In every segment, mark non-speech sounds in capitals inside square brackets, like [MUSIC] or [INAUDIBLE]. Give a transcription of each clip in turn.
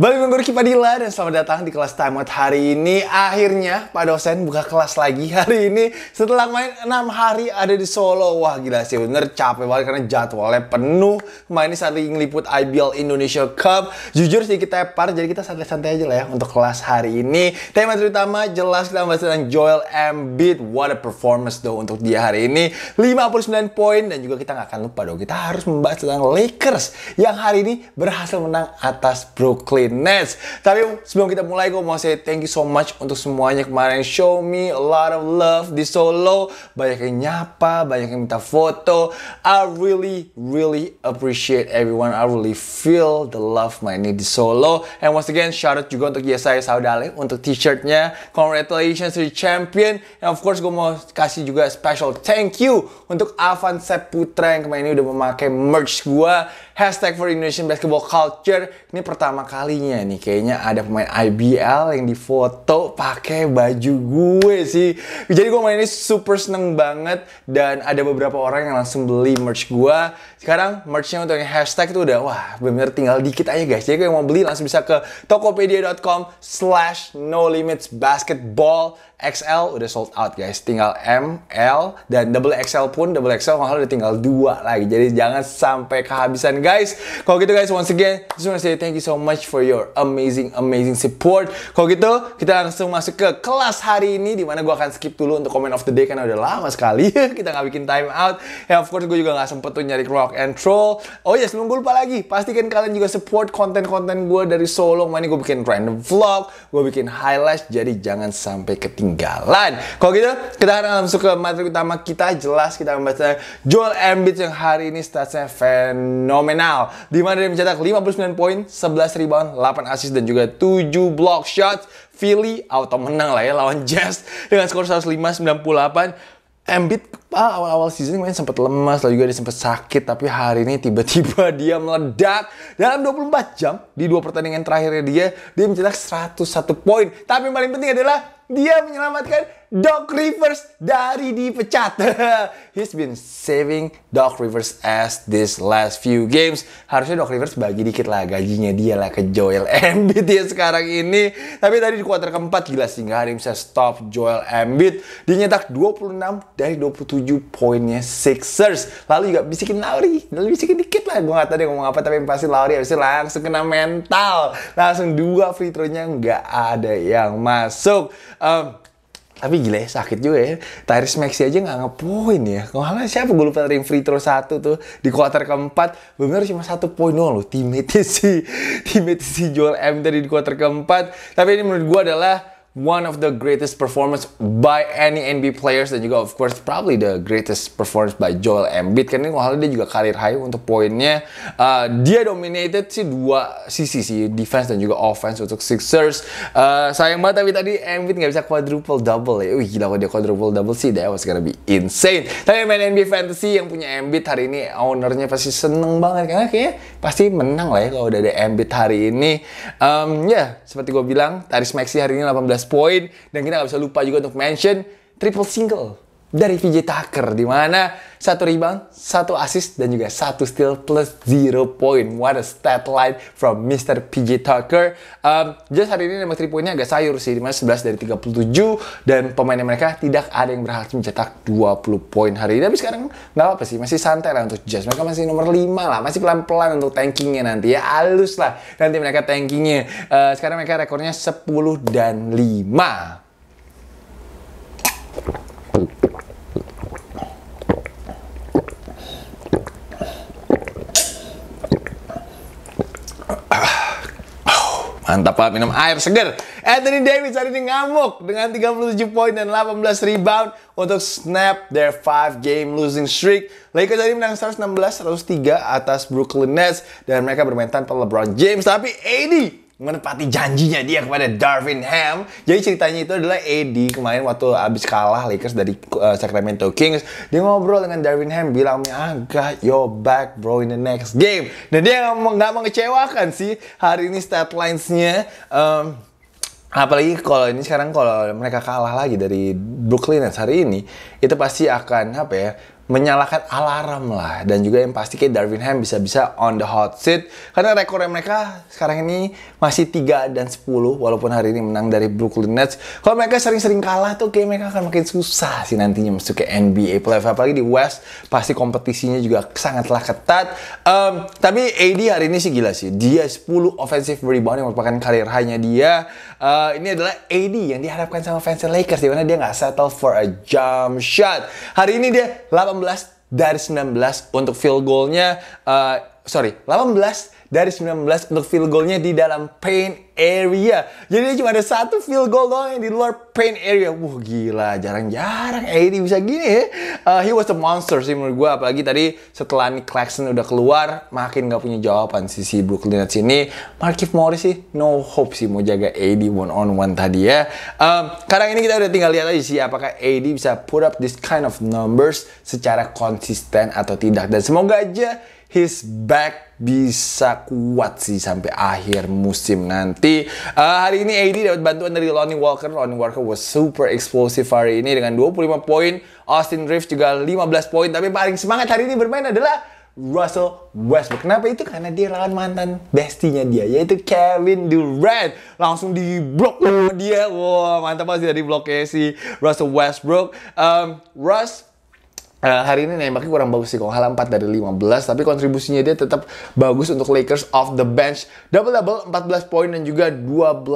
Balik dengan Riki Padilla dan selamat datang di kelas Time Out hari ini. Akhirnya Pak dosen buka kelas lagi hari ini setelah main 6 hari ada di Solo. Wah gila sih bener capek banget karena jadwalnya penuh. Kemarin saat lagi ngeliput IBL Indonesia Cup. Jujur sih kita tepar jadi kita santai-santai aja lah ya untuk kelas hari ini. Tema terutama jelas kita bahas tentang Joel Embiid. What a performance though untuk dia hari ini. 59 poin dan juga kita nggak akan lupa dong kita harus membahas tentang Lakers yang hari ini berhasil menang atas Brooklyn tapi sebelum kita mulai, gue mau say thank you so much untuk semuanya kemarin show me a lot of love di Solo. Banyak yang nyapa, banyak yang minta foto. I really, really appreciate everyone. I really feel the love my need di Solo. And once again, shout out juga untuk Yesaya Saudale untuk t-shirtnya. Congratulations to the champion. And of course, gue mau kasih juga special thank you untuk Avan Seputra yang kemarin ini udah memakai merch gue Hashtag for Indonesian Basketball Culture. Ini pertama kalinya nih kayaknya ada pemain IBL yang difoto pakai baju gue sih. Jadi gue main ini super seneng banget dan ada beberapa orang yang langsung beli merch gue. Sekarang merchnya untuk yang hashtag itu udah wah bener tinggal dikit aja guys. Jadi gue yang mau beli langsung bisa ke tokopedia.com slash no limits basketball XL udah sold out guys, tinggal M, L, dan double XL pun double XL mahal udah tinggal dua lagi. Jadi jangan sampai kehabisan guys. Kalau gitu guys, once again, just wanna say thank you so much for your amazing, amazing support. Kalau gitu, kita langsung masuk ke kelas hari ini, dimana gue akan skip dulu untuk comment of the day karena udah lama sekali [LAUGHS] kita nggak bikin time out. Ya of course gue juga nggak sempet tuh nyari rock and roll. Oh ya, yes, sebelum gue lupa lagi, pastikan kalian juga support konten-konten gue dari Solo. Mana gue bikin random vlog, gue bikin highlights, jadi jangan sampai ketinggalan ketinggalan. Kalau gitu, kita akan langsung ke materi utama kita. Jelas kita membaca Joel Embiid yang hari ini statsnya fenomenal. Di mana dia mencetak 59 poin, 11 rebound, 8 assist dan juga 7 block shots. Philly auto menang lah ya lawan Jazz dengan skor 105-98. Embiid ah, awal-awal season kemarin sempat lemas, lalu juga dia sempat sakit, tapi hari ini tiba-tiba [LAUGHS] dia meledak. Dalam 24 jam, di dua pertandingan terakhirnya dia, dia mencetak 101 poin. Tapi yang paling penting adalah dia menyelamatkan Doc Rivers dari dipecat. [LAUGHS] He's been saving Doc Rivers as this last few games. Harusnya Doc Rivers bagi dikit lah gajinya dia lah ke Joel [LAUGHS] Embiid ya sekarang ini. Tapi tadi di kuarter keempat gila sehingga hari bisa stop Joel Embiid. Dia nyetak 26 dari 27 poinnya Sixers. Lalu juga bisikin Lauri. Lalu bisikin dikit lah. Gue gak tau dia ngomong apa tapi pasti Lauri itu langsung kena mental. Langsung dua free throw nggak ada yang masuk. Um, tapi gila ya sakit juga ya Tyrese Maxey aja nggak ngepoin ya malah siapa gue lupa dari free throw satu tuh di kuarter keempat bener cuma satu poin doang loh timetnya si [LAUGHS] timetnya si Joel M tadi di kuarter keempat tapi ini menurut gue adalah one of the greatest performance by any NBA players dan juga of course probably the greatest performance by Joel Embiid karena ini walaupun dia juga karir high untuk poinnya uh, dia dominated sih dua sisi sih defense dan juga offense untuk Sixers uh, sayang banget tapi tadi Embiid nggak bisa quadruple double ya wih gila kalau dia quadruple double sih that was gonna be insane tapi main NBA Fantasy yang punya Embiid hari ini ownernya pasti seneng banget karena kayaknya pasti menang lah ya kalau udah ada Embiid hari ini um, ya yeah, seperti gue bilang Taris Maxi hari ini 18 poin dan kita nggak bisa lupa juga untuk mention triple single dari VJ Tucker di mana satu rebound, satu assist dan juga satu steal plus zero point. What a stat line from Mr. PJ Tucker. Um, just hari ini nembak 3 poinnya agak sayur sih, dimana 11 dari 37 dan pemainnya mereka tidak ada yang berhasil mencetak 20 poin hari ini. Tapi sekarang nggak apa sih, masih santai lah untuk Jazz. Mereka masih nomor 5 lah, masih pelan-pelan untuk tankingnya nanti ya. Halus lah nanti mereka tankingnya. Uh, sekarang mereka rekornya 10 dan 5. Mantap banget minum air segar. Anthony Davis hari ini ngamuk dengan 37 poin dan 18 rebound untuk snap their 5 game losing streak. Lakers ini menang 116-103 atas Brooklyn Nets dan mereka bermain tanpa LeBron James tapi AD menepati janjinya dia kepada Darvin Ham. Jadi ceritanya itu adalah Eddie kemarin waktu abis kalah Lakers dari uh, Sacramento Kings, dia ngobrol dengan Darvin Ham bilang, "I got your back bro in the next game." Dan dia nggak mengecewakan sih hari ini stat lines-nya. Um, apalagi kalau ini sekarang kalau mereka kalah lagi dari Brooklyn Nets hari ini itu pasti akan apa ya menyalakan alarm lah dan juga yang pasti kayak Darwin Ham bisa-bisa on the hot seat karena rekornya mereka sekarang ini masih 3 dan 10 walaupun hari ini menang dari Brooklyn Nets kalau mereka sering-sering kalah tuh kayak mereka akan makin susah sih nantinya masuk ke NBA playoff apalagi di West pasti kompetisinya juga sangatlah ketat um, tapi AD hari ini sih gila sih dia 10 offensive rebound yang merupakan karir hanya dia uh, ini adalah AD yang diharapkan sama fans Lakers di mana dia nggak settle for a jump shot hari ini dia 18 dari 19 untuk field goalnya uh, sorry 18 dari 19 untuk field goalnya di dalam paint area. Jadi cuma ada satu field goal doang yang di luar paint area. Wah gila, jarang-jarang AD bisa gini ya. Uh, he was a monster sih menurut gue. Apalagi tadi setelah Nick Claxton udah keluar, makin gak punya jawaban sih si Brooklyn Nets ini. Markif Morris sih no hope sih mau jaga AD one on one tadi ya. Um, sekarang ini kita udah tinggal lihat aja sih apakah AD bisa put up this kind of numbers secara konsisten atau tidak. Dan semoga aja his back bisa kuat sih sampai akhir musim nanti. Uh, hari ini AD dapat bantuan dari Lonnie Walker. Lonnie Walker was super explosive hari ini dengan 25 poin. Austin Reeves juga 15 poin. Tapi paling semangat hari ini bermain adalah Russell Westbrook. Kenapa itu? Karena dia lawan mantan bestinya dia, yaitu Kevin Durant. Langsung di blok dia. Wah, wow, mantap banget dari bloknya si Russell Westbrook. Um, Russ Uh, hari ini nembaknya kurang bagus sih kok hal 4 dari 15 tapi kontribusinya dia tetap bagus untuk Lakers off the bench double double 14 poin dan juga 12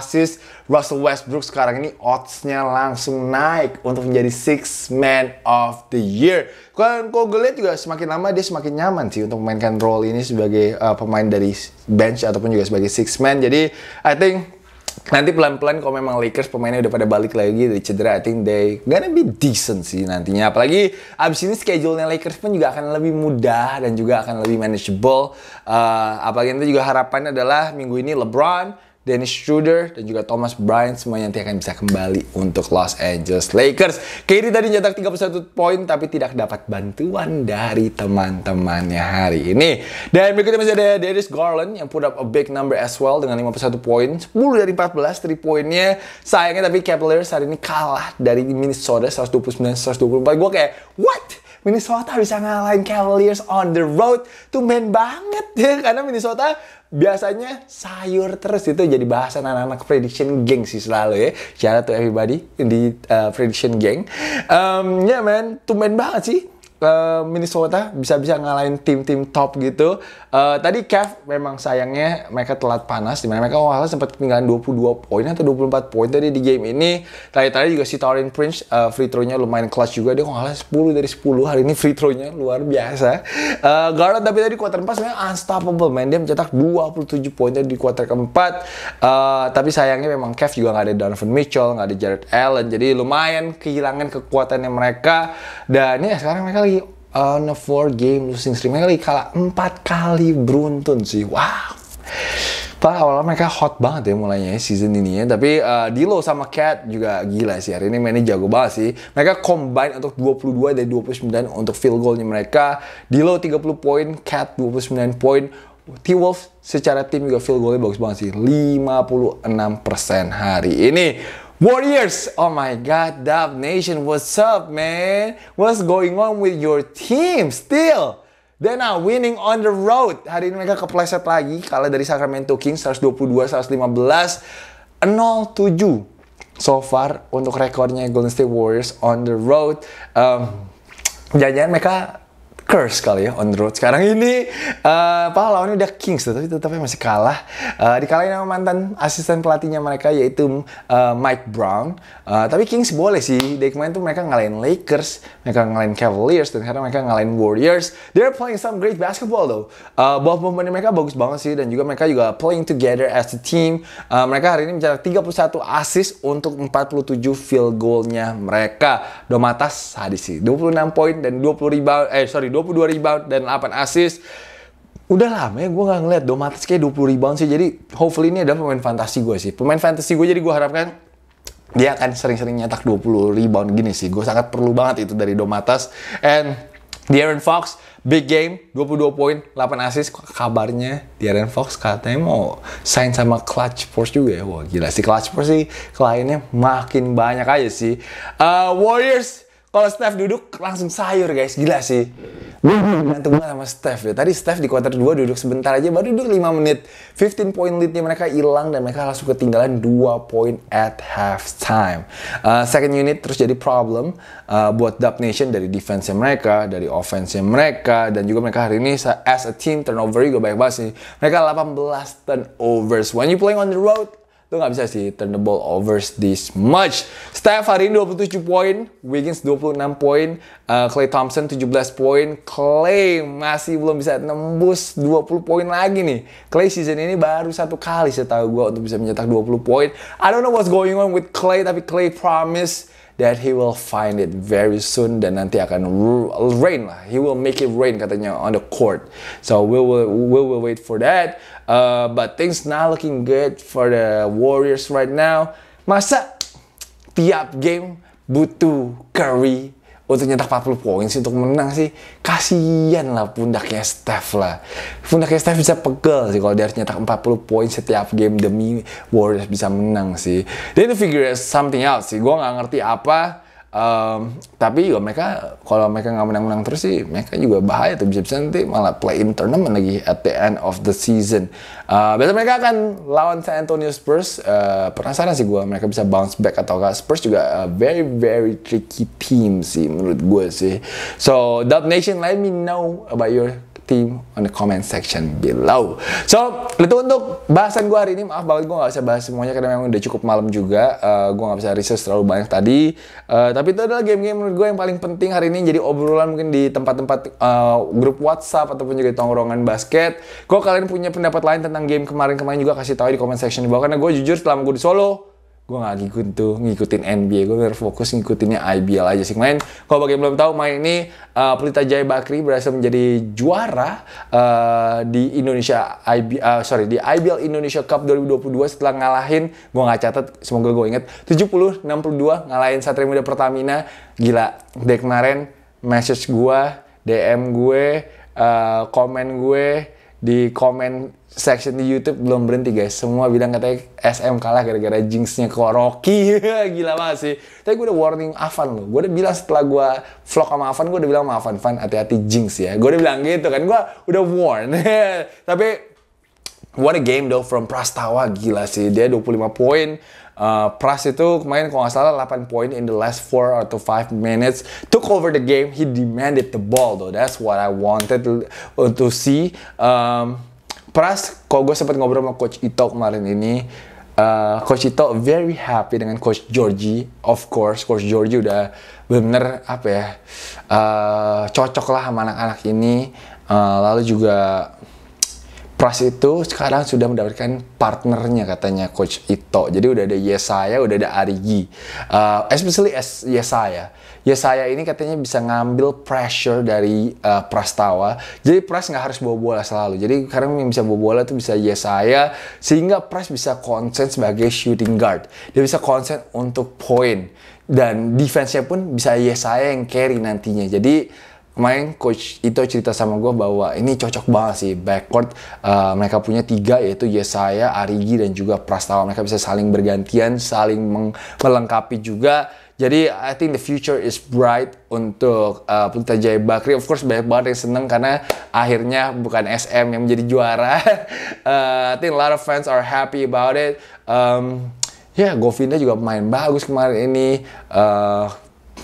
assist Russell Westbrook sekarang ini oddsnya langsung naik untuk menjadi six man of the year kalau gue lihat juga semakin lama dia semakin nyaman sih untuk memainkan role ini sebagai uh, pemain dari bench ataupun juga sebagai six man jadi I think nanti pelan-pelan kalau memang Lakers pemainnya udah pada balik lagi dari cedera, I think they gonna be decent sih nantinya. Apalagi abis ini schedule-nya Lakers pun juga akan lebih mudah dan juga akan lebih manageable. Uh, apalagi nanti juga harapannya adalah minggu ini LeBron Dennis Schroeder dan juga Thomas Bryant semuanya nanti akan bisa kembali untuk Los Angeles Lakers. KD tadi nyetak 31 poin tapi tidak dapat bantuan dari teman-temannya hari ini. Dan berikutnya masih ada Dennis Garland yang put up a big number as well dengan 51 poin, 10 dari 14 3 poinnya. Sayangnya tapi Cavaliers hari ini kalah dari Minnesota 129-124. Gue kayak, what? Minnesota bisa ngalahin Cavaliers on the road. Tuh banget ya. Karena Minnesota biasanya sayur terus itu jadi bahasan anak-anak prediction geng sih selalu ya. Shout out to everybody di uh, prediction gang. Um, ya yeah, man, tumben banget sih uh, Minnesota bisa-bisa ngalahin tim-tim top gitu. Uh, tadi Cavs memang sayangnya mereka telat panas dimana mereka awalnya sempat ketinggalan 22 poin atau 24 poin tadi di game ini. Tadi-tadi juga si Taurin Prince uh, free throw-nya lumayan clutch juga dia kok 10 dari 10 hari ini free throw-nya luar biasa. Uh, Garland tapi tadi kuarter 4 sebenarnya unstoppable man dia mencetak 27 poin tadi di kuarter keempat. Uh, tapi sayangnya memang Cavs juga nggak ada Donovan Mitchell, nggak ada Jared Allen. Jadi lumayan kehilangan kekuatannya mereka dan ya sekarang mereka kali on a four game losing streak. Mereka lagi kalah empat kali beruntun sih. Wow. Padahal awalnya mereka hot banget ya mulainya ya season ini ya. Tapi uh, eh, Dilo sama Cat juga gila sih. Hari ini mainnya jago banget sih. Mereka combine untuk 22 dari 29 untuk field goalnya mereka. Dilo 30 poin, Cat 29 poin. t wolf secara tim juga field goalnya bagus banget sih. 56% hari ini. Warriors, oh my god, Dub Nation, what's up, man? What's going on with your team still? They're now winning on the road. Hari ini mereka kepleset lagi, kalah dari Sacramento Kings 122-115, 0-7 so far untuk rekornya Golden State Warriors on the road. Um, Jangan-jangan mereka curse kali ya on the road. Sekarang ini uh, eh, apa lawannya udah Kings tapi tetapnya masih kalah. Uh, dikalahin sama mantan asisten pelatihnya mereka yaitu uh, Mike Brown. Uh, tapi Kings boleh sih. Dari kemarin tuh mereka ngalahin Lakers, mereka ngalahin Cavaliers dan sekarang mereka ngalahin Warriors. They're playing some great basketball though. Uh, Bahwa mereka bagus banget sih dan juga mereka juga playing together as a team. Uh, mereka hari ini mencetak 31 assist untuk 47 field goalnya mereka. Domatas hadis sih 26 poin dan 20 rebound eh sorry 22 rebound dan 8 assist. Udah lama ya gue gak ngeliat Domatis kayak 20 rebound sih. Jadi hopefully ini adalah pemain fantasi gue sih. Pemain fantasi gue jadi gue harapkan dia akan sering-sering nyetak 20 rebound gini sih. Gue sangat perlu banget itu dari Domatas. And De'Aaron Fox, big game, 22 poin, 8 asis. Kabarnya De'Aaron Fox katanya mau sign sama Clutch Force juga ya. Wah gila sih Clutch Force sih kliennya makin banyak aja sih. Uh, Warriors kalau Steph duduk langsung sayur guys gila sih gue gantung banget sama Steph ya tadi Steph di quarter 2 duduk sebentar aja baru duduk 5 menit 15 point leadnya mereka hilang dan mereka langsung ketinggalan 2 point at halftime uh, second unit terus jadi problem uh, buat Dub Nation dari defense mereka dari offense mereka dan juga mereka hari ini as a team turnover juga banyak banget sih mereka 18 turnovers when you playing on the road Lu nggak bisa sih turn the ball over this much. Steph hari ini 27 poin, Wiggins 26 poin, uh, Clay Thompson 17 poin. Clay masih belum bisa nembus 20 poin lagi nih. Clay season ini baru satu kali setahu gue untuk bisa mencetak 20 poin. I don't know what's going on with Clay, tapi Clay promise that he will find it very soon dan nanti akan rain lah. He will make it rain katanya on the court. So we will we will wait for that. Uh, but things not looking good for the Warriors right now. Masa tiap game butuh Curry untuk nyetak 40 poin sih untuk menang sih kasihan lah pundaknya Steph lah pundaknya Steph bisa pegel sih kalau dia harus nyetak 40 poin setiap game demi Warriors bisa menang sih dia figure something out sih gue gak ngerti apa Um, tapi juga mereka kalau mereka nggak menang-menang terus sih mereka juga bahaya tuh bisa-bisa nanti malah play in tournament lagi at the end of the season. Uh, eh, biasanya mereka akan lawan San Antonio Spurs. Uh, penasaran sih gue mereka bisa bounce back atau enggak. Spurs juga uh, very very tricky team sih menurut gue sih. So Dub Nation, let me know about your team on the comment section below. So, itu untuk bahasan gue hari ini. Maaf banget gue gak bisa bahas semuanya karena memang udah cukup malam juga. Uh, eh, gue gak bisa research terlalu banyak tadi. Uh, tapi itu adalah game-game menurut gue yang paling penting hari ini. Jadi obrolan mungkin di tempat-tempat uh, grup WhatsApp ataupun juga di tongkrongan basket. Kalau kalian punya pendapat lain tentang game kemarin-kemarin juga kasih tahu di comment section di bawah. Karena gue jujur selama gue di Solo, gue gak ngikutin tuh ngikutin NBA gue biar fokus ngikutinnya IBL aja sih main kalau bagi yang belum tahu main ini uh, Pelita Jaya Bakri berhasil menjadi juara uh, di Indonesia IB, uh, eh, sorry di IBL Indonesia Cup 2022 setelah ngalahin gue gak catat semoga gue inget 70 62 ngalahin Satria Muda Pertamina gila dek kemarin message gue DM gue uh, komen gue di comment section di YouTube belum berhenti guys. Semua bilang katanya SM kalah gara-gara jinxnya ke Rocky. [LAUGHS] Gila banget sih. Tapi gue udah warning Avan loh. Gue udah bilang setelah gue vlog sama Avan, gue udah bilang sama Avan, Van hati-hati jinx ya. Gue udah bilang gitu kan. Gue udah warn. [LAUGHS] Tapi What a game though from Prastawa gila sih dia 25 poin Uh, Pras itu kemarin kalau nggak salah 8 poin in the last 4 or to 5 minutes. Took over the game. He demanded the ball though. That's what I wanted to, to see. Um, Pras, kalau gue sempat ngobrol sama Coach Ito kemarin ini, uh, Coach Ito very happy dengan Coach Georgie. Of course, Coach Georgie udah bener apa ya, uh, cocok lah sama anak-anak ini. Uh, lalu juga Pras itu sekarang sudah mendapatkan partnernya katanya Coach Ito. Jadi udah ada Yesaya, udah ada Arigi. Uh, especially as Yesaya. Yesaya ini katanya bisa ngambil pressure dari uh, Prastawa. Jadi Pras nggak harus bawa bola selalu. Jadi sekarang yang bisa bawa bola itu bisa Yesaya. Sehingga Pras bisa konsen sebagai shooting guard. Dia bisa konsen untuk point Dan defense-nya pun bisa Yesaya yang carry nantinya. Jadi kemarin coach itu cerita sama gue bahwa ini cocok banget sih backcourt uh, mereka punya tiga yaitu Yesaya, Arigi dan juga Prastawa mereka bisa saling bergantian saling melengkapi juga jadi I think the future is bright untuk uh, Pelita Jaya Bakri. Of course banyak banget yang seneng karena akhirnya bukan SM yang menjadi juara. uh, [LAUGHS] I think a lot of fans are happy about it. Um, ya yeah, Govinda juga main bagus kemarin ini. Uh,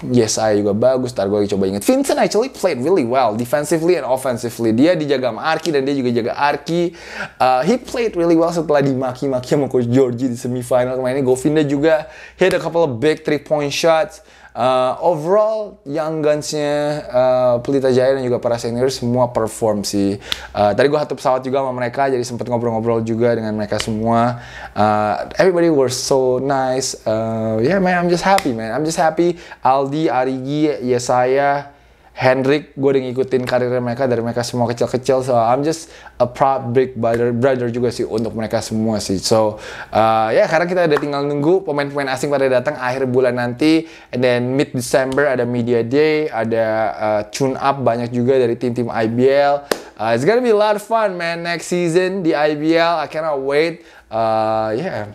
Yes, I juga bagus. Ntar gue coba inget. Vincent actually played really well defensively and offensively. Dia dijaga sama Arki dan dia juga jaga Arki. Uh, he played really well setelah dimaki-maki sama Coach Georgie di semifinal kemarin. Govinda juga hit a couple of big three point shots uh, overall Young Guns-nya uh, Pelita Jaya dan juga para senior semua perform sih. Uh, tadi gue satu pesawat juga sama mereka, jadi sempat ngobrol-ngobrol juga dengan mereka semua. Uh, everybody were so nice. Uh, yeah man, I'm just happy man. I'm just happy. Aldi, Arigi, Yesaya, Hendrik, gue udah ngikutin karir mereka dari mereka semua kecil-kecil. So I'm just a proud big brother, brother juga sih untuk mereka semua sih. So uh, ya yeah, karena kita udah tinggal nunggu pemain-pemain asing pada datang akhir bulan nanti. And then mid December ada media day, ada uh, tune up banyak juga dari tim-tim IBL. Uh, it's gonna be a lot of fun man next season di IBL. I cannot wait. Uh, yeah.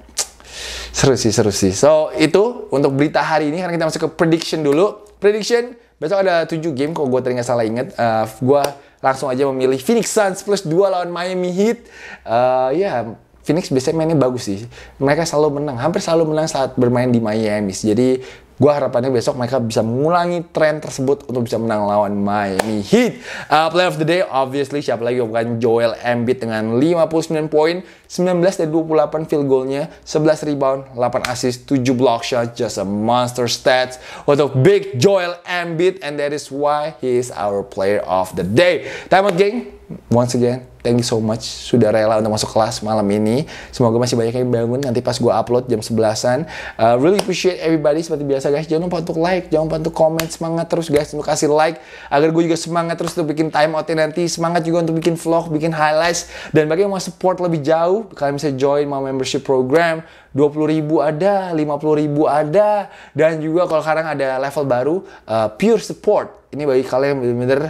Seru sih, seru sih. So, itu untuk berita hari ini. Karena kita masuk ke prediction dulu. Prediction, Besok ada 7 game kalau gue teringat salah inget. Uh, eh, gue langsung aja memilih Phoenix Suns plus 2 lawan Miami Heat. Uh, ya, yeah, Phoenix biasanya mainnya bagus sih. Mereka selalu menang, hampir selalu menang saat bermain di Miami. Jadi gue harapannya besok mereka bisa mengulangi tren tersebut untuk bisa menang lawan Miami Heat. Uh, eh, play of the day, obviously siapa lagi bukan Joel Embiid dengan 59 poin. 19 dari 28 field goalnya, 11 rebound, 8 assist, 7 block shot, just a monster stats untuk Big Joel Embiid and that is why he is our player of the day. Time out, geng. Once again, thank you so much sudah rela untuk masuk kelas malam ini. Semoga masih banyak yang bangun nanti pas gue upload jam 11-an. Uh, really appreciate everybody seperti biasa guys. Jangan lupa untuk like, jangan lupa untuk komen, semangat terus guys untuk kasih like agar gue juga semangat terus untuk bikin time outnya nanti, semangat juga untuk bikin vlog, bikin highlights dan bagi yang mau support lebih jauh kalian bisa join my membership program 20.000 ada 50.000 ada dan juga kalau sekarang ada level baru uh, pure support ini bagi kalian yang bener bener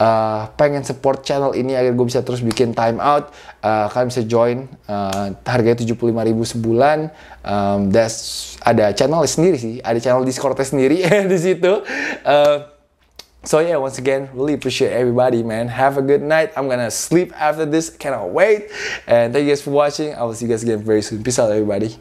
uh, pengen support channel ini agar gue bisa terus bikin time out uh, kalian bisa join uh, harganya 75.000 sebulan um, that's ada channel sendiri sih ada channel discordnya sendiri [LAUGHS] di situ uh, So yeah, once again, really appreciate everybody, man. Have a good night. I'm gonna sleep after this. Cannot wait. And thank you guys for watching. I will see you guys again very soon. Peace out, everybody.